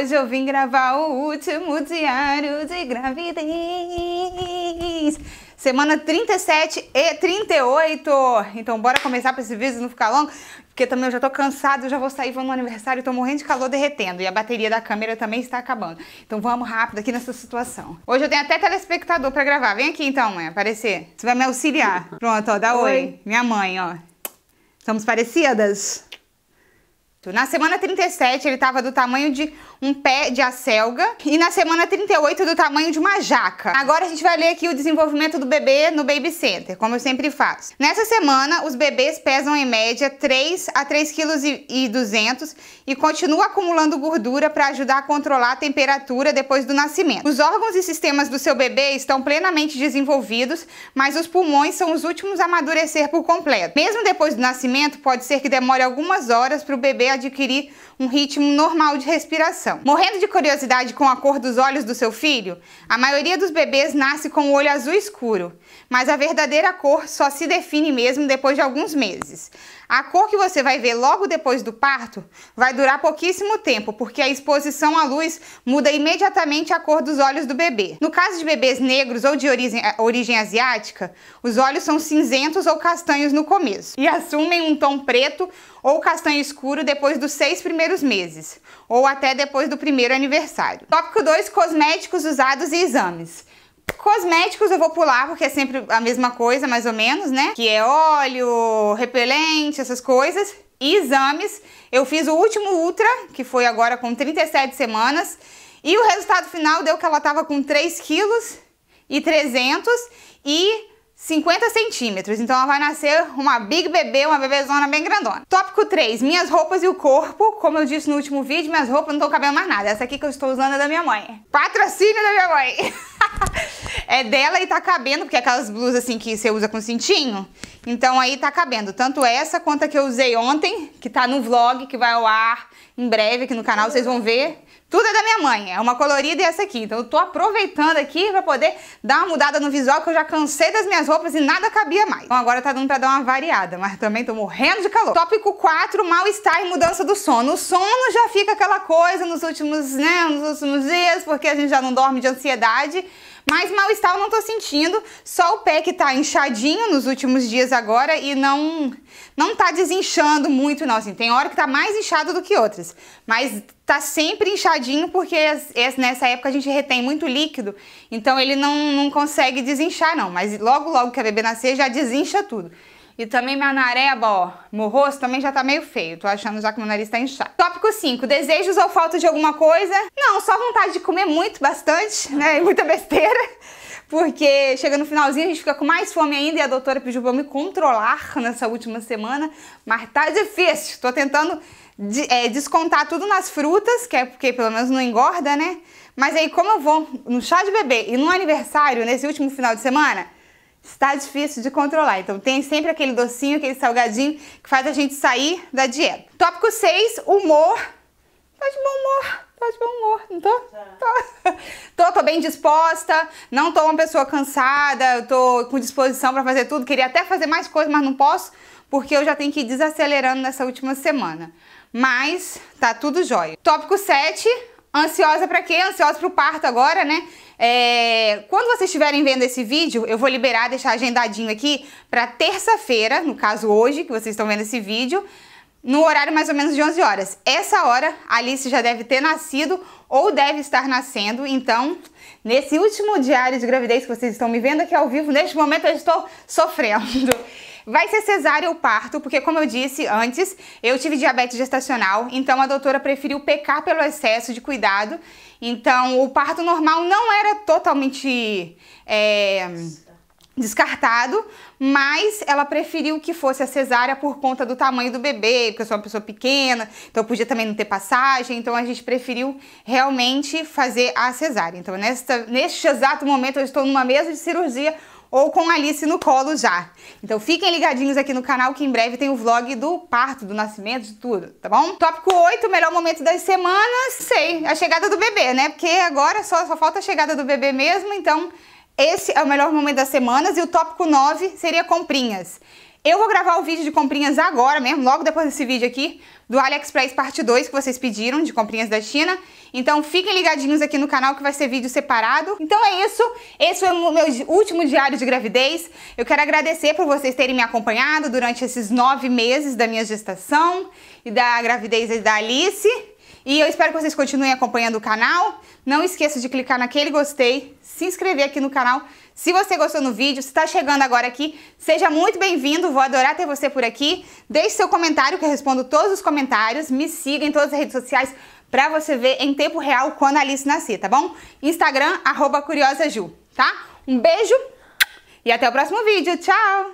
Hoje eu vim gravar o último diário de gravidez. Semana 37 e 38. Então bora começar para esse vídeo não ficar longo, porque também eu já tô cansado, eu já vou sair, vou no aniversário, tô morrendo de calor derretendo e a bateria da câmera também está acabando. Então vamos rápido aqui nessa situação. Hoje eu tenho até telespectador para gravar. Vem aqui então, mãe, aparecer. Você vai me auxiliar. Pronto, ó, dá oi. oi. Minha mãe, ó. estamos parecidas? Na semana 37 ele estava do tamanho de um pé de acelga e na semana 38 do tamanho de uma jaca. Agora a gente vai ler aqui o desenvolvimento do bebê no Baby Center, como eu sempre faço. Nessa semana os bebês pesam em média 3 a 3,2 kg e continuam acumulando gordura para ajudar a controlar a temperatura depois do nascimento. Os órgãos e sistemas do seu bebê estão plenamente desenvolvidos, mas os pulmões são os últimos a amadurecer por completo. Mesmo depois do nascimento, pode ser que demore algumas horas para o bebê adquirir um ritmo normal de respiração. Morrendo de curiosidade com a cor dos olhos do seu filho? A maioria dos bebês nasce com o olho azul escuro, mas a verdadeira cor só se define mesmo depois de alguns meses. A cor que você vai ver logo depois do parto vai durar pouquíssimo tempo, porque a exposição à luz muda imediatamente a cor dos olhos do bebê. No caso de bebês negros ou de origem, eh, origem asiática, os olhos são cinzentos ou castanhos no começo e assumem um tom preto ou castanho escuro depois dos seis primeiros meses, ou até depois do primeiro aniversário. Tópico 2: cosméticos usados e exames. Cosméticos eu vou pular, porque é sempre a mesma coisa, mais ou menos, né? Que é óleo, repelente, essas coisas. E exames. Eu fiz o último ultra, que foi agora com 37 semanas. E o resultado final deu que ela tava com 3 quilos e 300 e 50 centímetros, então ela vai nascer uma big bebê, uma bebezona bem grandona. Tópico 3, minhas roupas e o corpo. Como eu disse no último vídeo, minhas roupas não estão cabendo mais nada. Essa aqui que eu estou usando é da minha mãe. Patrocínio da minha mãe. é dela e tá cabendo, porque é aquelas blusas assim que você usa com cintinho. Então aí tá cabendo. Tanto essa quanto a que eu usei ontem, que tá no vlog, que vai ao ar em breve aqui no canal, vocês vão ver. Tudo é da minha mãe, é uma colorida e essa aqui. Então eu tô aproveitando aqui pra poder dar uma mudada no visual, que eu já cansei das minhas roupas e nada cabia mais. Então agora tá dando pra dar uma variada, mas também tô morrendo de calor. Tópico 4, mal-estar e mudança do sono. O sono já fica aquela coisa nos últimos, né, nos últimos dias, porque a gente já não dorme de ansiedade, mas mal-estar eu não tô sentindo, só o pé que tá inchadinho nos últimos dias agora e não não tá desinchando muito não, assim, tem hora que tá mais inchado do que outras, mas tá sempre inchadinho porque nessa época a gente retém muito líquido, então ele não, não consegue desinchar não, mas logo logo que a bebê nascer já desincha tudo. E também minha nareba, ó, meu rosto também já tá meio feio. Tô achando já que meu nariz tá inchado. Tópico 5. Desejos ou falta de alguma coisa? Não, só vontade de comer muito, bastante, né? Muita besteira. Porque chega no finalzinho, a gente fica com mais fome ainda e a doutora pediu pra eu me controlar nessa última semana. Mas tá difícil. Tô tentando de, é, descontar tudo nas frutas, que é porque pelo menos não engorda, né? Mas aí, como eu vou no chá de bebê e no aniversário, nesse último final de semana, está difícil de controlar. Então tem sempre aquele docinho, aquele salgadinho que faz a gente sair da dieta. Tópico 6, humor. Tá de bom humor, tá de bom humor, não tô? Tá. Tô. tô, tô bem disposta, não tô uma pessoa cansada, tô com disposição para fazer tudo, queria até fazer mais coisas, mas não posso, porque eu já tenho que ir desacelerando nessa última semana. Mas tá tudo jóia. Tópico 7, Ansiosa para quê? Ansiosa para o parto agora, né? É, quando vocês estiverem vendo esse vídeo, eu vou liberar, deixar agendadinho aqui para terça-feira, no caso hoje, que vocês estão vendo esse vídeo, no horário mais ou menos de 11 horas. Essa hora, Alice já deve ter nascido ou deve estar nascendo, então, nesse último diário de gravidez que vocês estão me vendo aqui ao vivo, neste momento eu estou sofrendo. Vai ser cesárea ou parto, porque como eu disse antes, eu tive diabetes gestacional, então a doutora preferiu pecar pelo excesso de cuidado. Então, o parto normal não era totalmente... É descartado, mas ela preferiu que fosse a cesárea por conta do tamanho do bebê, porque eu sou uma pessoa pequena, então podia também não ter passagem, então a gente preferiu realmente fazer a cesárea. Então, nesta, neste exato momento, eu estou numa mesa de cirurgia ou com Alice no colo já. Então fiquem ligadinhos aqui no canal que em breve tem o vlog do parto, do nascimento, de tudo, tá bom? Tópico 8, melhor momento das semanas, sei, a chegada do bebê, né? Porque agora só, só falta a chegada do bebê mesmo, então esse é o melhor momento das semanas e o tópico 9 seria comprinhas. Eu vou gravar o vídeo de comprinhas agora mesmo, logo depois desse vídeo aqui, do AliExpress parte 2 que vocês pediram, de comprinhas da China. Então fiquem ligadinhos aqui no canal que vai ser vídeo separado. Então é isso, esse foi o meu último diário de gravidez. Eu quero agradecer por vocês terem me acompanhado durante esses nove meses da minha gestação e da gravidez da Alice. E eu espero que vocês continuem acompanhando o canal. Não esqueça de clicar naquele gostei, se inscrever aqui no canal. Se você gostou do vídeo, se está chegando agora aqui, seja muito bem-vindo, vou adorar ter você por aqui. Deixe seu comentário que eu respondo todos os comentários. Me siga em todas as redes sociais para você ver em tempo real quando a Alice nascer, tá bom? Instagram, arroba curiosaju, tá? Um beijo e até o próximo vídeo. Tchau!